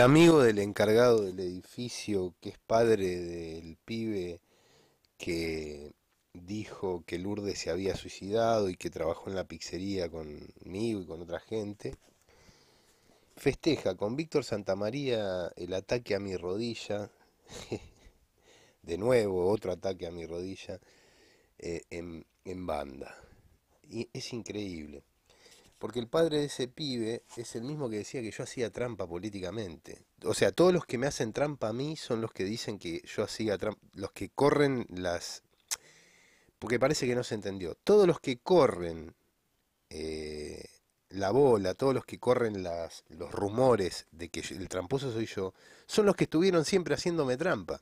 amigo del encargado del edificio, que es padre del pibe que dijo que Lourdes se había suicidado y que trabajó en la pizzería conmigo y con otra gente, festeja con Víctor Santamaría el ataque a mi rodilla, de nuevo otro ataque a mi rodilla, eh, en, en banda. Y es increíble. Porque el padre de ese pibe es el mismo que decía que yo hacía trampa políticamente. O sea, todos los que me hacen trampa a mí son los que dicen que yo hacía trampa, los que corren las... Porque parece que no se entendió. Todos los que corren eh, la bola, todos los que corren las, los rumores de que el tramposo soy yo, son los que estuvieron siempre haciéndome trampa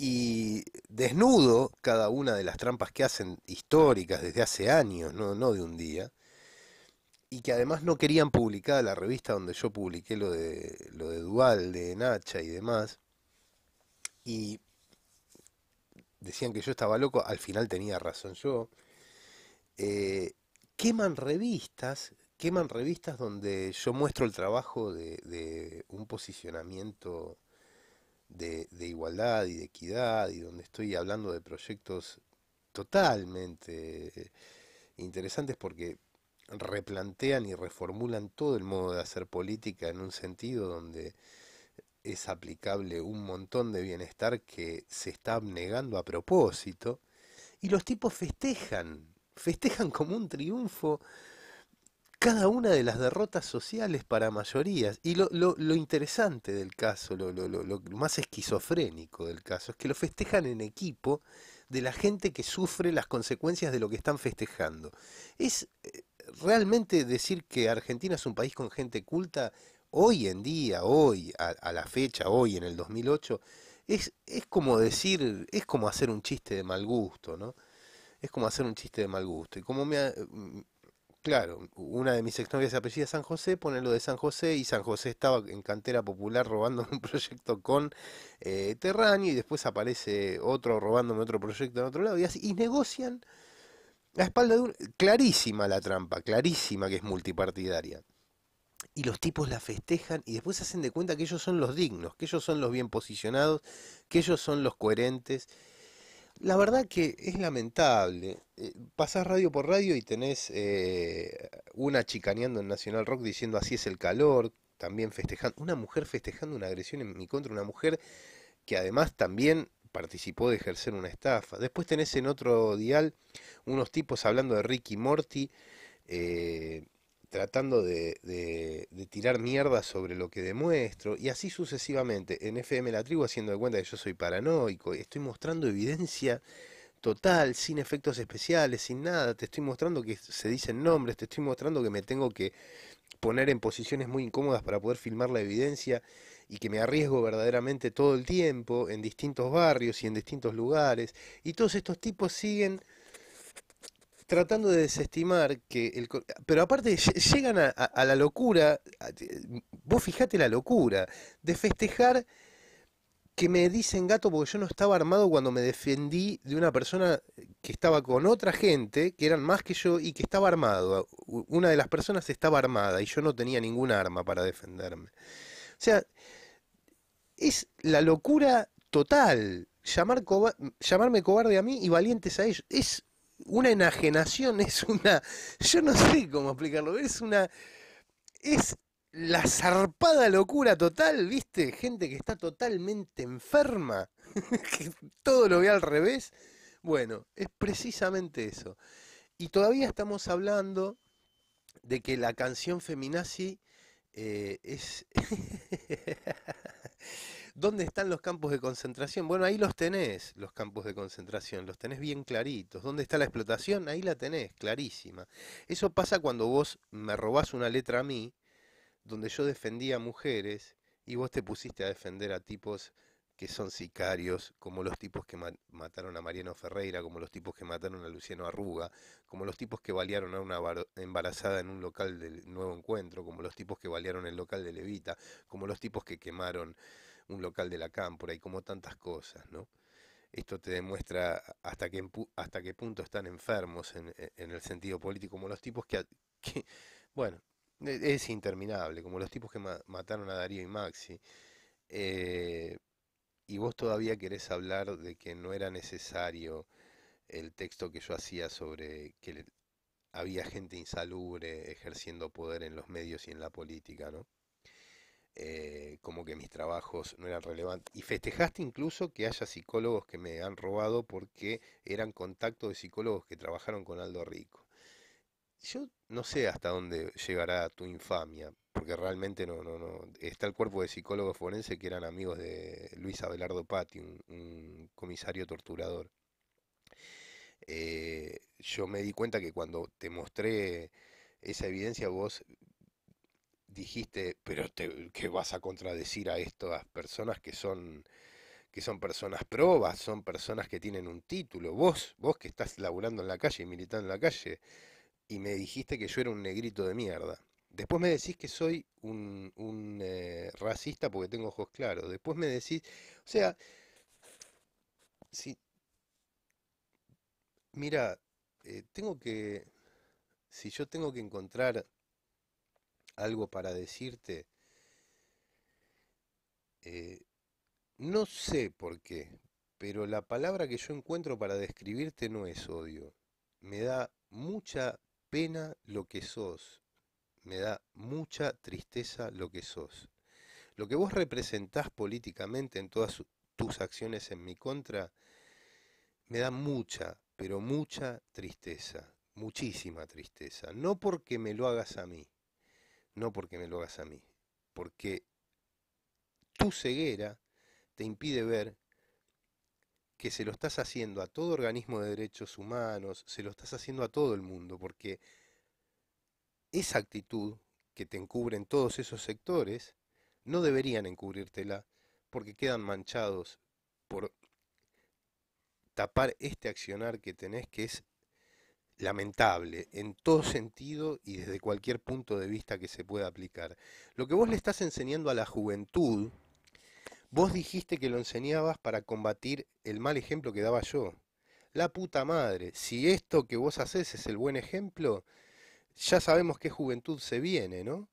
y desnudo cada una de las trampas que hacen históricas desde hace años, no, de un día, y que además no querían publicar la revista donde yo publiqué lo de, lo de Dual, de Nacha y demás, y decían que yo estaba loco, al final tenía razón yo, eh, queman revistas, queman revistas donde yo muestro el trabajo de un posicionamiento de, igualdad y de equidad y donde estoy hablando de proyectos totalmente interesantes porque replantean y reformulan todo el modo de hacer política en un sentido donde es aplicable un montón de bienestar que se está abnegando a propósito y los tipos festejan, festejan como un triunfo cada una de las derrotas sociales para mayorías. Y lo, interesante del caso, lo, lo, más esquizofrénico del caso, es que lo festejan en equipo de la gente que sufre las consecuencias de lo que están festejando. Es eh, realmente decir que Argentina es un país con gente culta hoy en día, hoy, a, la fecha, hoy en el 2008, es, es como decir, es como hacer un chiste de mal gusto, ¿no? Es como hacer un chiste de mal gusto. Y como me, Claro, una de mis exnovias se apellida San José, pone lo de San José y San José estaba en cantera popular robando un proyecto con eh, Terráneo, y después aparece otro robándome otro proyecto en otro lado y, así, y negocian la espalda de un... Clarísima la trampa, clarísima que es multipartidaria. Y los tipos la festejan y después se hacen de cuenta que ellos son los dignos, que ellos son los bien posicionados, que ellos son los coherentes la verdad que es lamentable. Eh, pasás radio por radio y tenés eh, una chicaneando en Nacional Rock diciendo así es el calor, también festejando, una mujer festejando una agresión en mi contra, una mujer que además también participó de ejercer una estafa. Después tenés en otro dial unos tipos hablando de Ricky Morty. Eh, tratando de, tirar mierda sobre lo que demuestro, y así sucesivamente, en FM La Tribu haciendo de cuenta que yo soy paranoico, y estoy mostrando evidencia total, sin efectos especiales, sin nada, te estoy mostrando que se dicen nombres, te estoy mostrando que me tengo que poner en posiciones muy incómodas para poder filmar la evidencia y que me arriesgo verdaderamente todo el tiempo en distintos barrios y en distintos lugares, y todos estos tipos siguen tratando de desestimar que el... Pero aparte llegan a, la locura, vos fijate la locura, de festejar que me dicen gato porque yo no estaba armado cuando me defendí de una persona que estaba con otra gente, que eran más que yo y que estaba armado. Una de las personas estaba armada y yo no tenía ningún arma para defenderme. O sea, es la locura total. llamarme cobarde a mí y valientes a ellos. Es una enajenación, es una, yo no sé cómo explicarlo, es una, es la zarpada locura total, ¿viste? Gente que está totalmente enferma, que todo lo ve al revés. Bueno, es precisamente eso. Y todavía estamos hablando de que la canción feminazi eh, es... ¿Dónde están los campos de concentración? Bueno, ahí los tenés, los campos de concentración, los tenés bien claritos. ¿Dónde está la explotación? Ahí la tenés, clarísima. Eso pasa cuando vos me robás una letra a mí, donde yo defendía a mujeres, y vos te pusiste a defender a tipos que son sicarios, como los tipos que mataron a Mariano Ferreira, como los tipos que mataron a Luciano Arruga, como los tipos que balearon a una embarazada en un local del Nuevo Encuentro, como los tipos que balearon el local de Levita, como los tipos que quemaron un local de la cámpora y como tantas cosas, ¿no? Esto te demuestra hasta qué, hasta qué punto están enfermos e, en, el sentido político, como los tipos que, bueno, e, es interminable, como los tipos que mataron a Darío y Maxi. Eh, y vos todavía querés hablar de que no era necesario el texto que yo hacía sobre que había gente insalubre ejerciendo poder en los medios y en la política, ¿no? Eh, como que mis trabajos no eran relevantes. Y festejaste incluso que haya psicólogos que me han robado porque eran contacto de psicólogos que trabajaron con Aldo Rico. Yo no sé hasta dónde llegará tu infamia, porque realmente no, no, no. Está el cuerpo de psicólogos forenses que eran amigos de Luis Abelardo Patti, un, comisario torturador. Eh, yo me di cuenta que cuando te mostré esa evidencia, vos dijiste, pero ¿qué que vas a contradecir a estas personas que son que son personas probas, son personas que tienen un título. Vos, vos que estás laburando en la calle y militando en la calle, y me dijiste que yo era un negrito de mierda. Después me decís que soy un, eh, racista porque tengo ojos claros. Después me decís, o sea, si, mira, eh, tengo que, si yo tengo que encontrar algo para decirte. Eh, no sé por qué, pero la palabra que yo encuentro para describirte no es odio. Me da mucha pena lo que sos. Me da mucha tristeza lo que sos. Lo que vos representás políticamente en todas tus acciones en mi contra, me da mucha, pero mucha tristeza, muchísima tristeza. No porque me lo hagas a mí, no porque me lo hagas a mí, porque tu ceguera te impide ver que se lo estás haciendo a todo organismo de derechos humanos, se lo estás haciendo a todo el mundo, porque esa actitud que te encubren todos esos sectores, no deberían encubrírtela porque quedan manchados por tapar este accionar que tenés, que es lamentable en todo sentido y desde cualquier punto de vista que se pueda aplicar. Lo que vos le estás enseñando a la juventud, vos dijiste que lo enseñabas para combatir el mal ejemplo que daba yo. La puta madre, si esto que vos haces es el buen ejemplo, ya sabemos qué juventud se viene, ¿no?